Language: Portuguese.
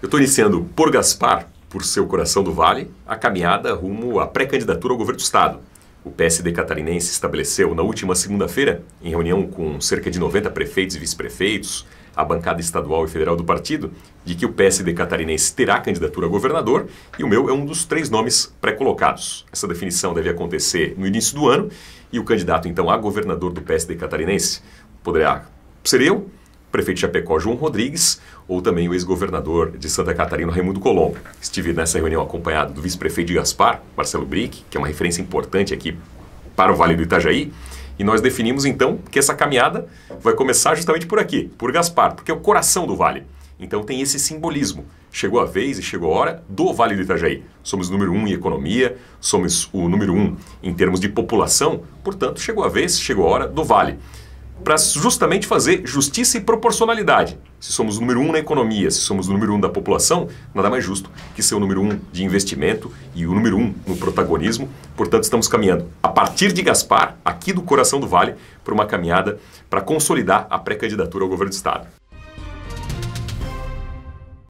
Eu estou iniciando por Gaspar, por seu coração do Vale, a caminhada rumo à pré-candidatura ao governo do Estado. O PSD catarinense estabeleceu na última segunda-feira, em reunião com cerca de 90 prefeitos e vice-prefeitos, a bancada estadual e federal do partido, de que o PSD catarinense terá candidatura a governador e o meu é um dos três nomes pré-colocados. Essa definição deve acontecer no início do ano e o candidato então a governador do PSD catarinense poderá ser eu, prefeito de Chapecó, João Rodrigues, ou também o ex-governador de Santa Catarina, Raimundo Colombo. Estive nessa reunião acompanhado do vice-prefeito de Gaspar, Marcelo Brick, que é uma referência importante aqui para o Vale do Itajaí, e nós definimos então que essa caminhada vai começar justamente por aqui, por Gaspar, porque é o coração do vale. Então tem esse simbolismo. Chegou a vez e chegou a hora do Vale do Itajaí. Somos número um em economia, somos o número um em termos de população, portanto, chegou a vez, chegou a hora do Vale para justamente fazer justiça e proporcionalidade. Se somos o número um na economia, se somos o número um da população, nada mais justo que ser o número um de investimento e o número um no protagonismo. Portanto, estamos caminhando a partir de Gaspar, aqui do coração do Vale, para uma caminhada para consolidar a pré-candidatura ao governo do Estado.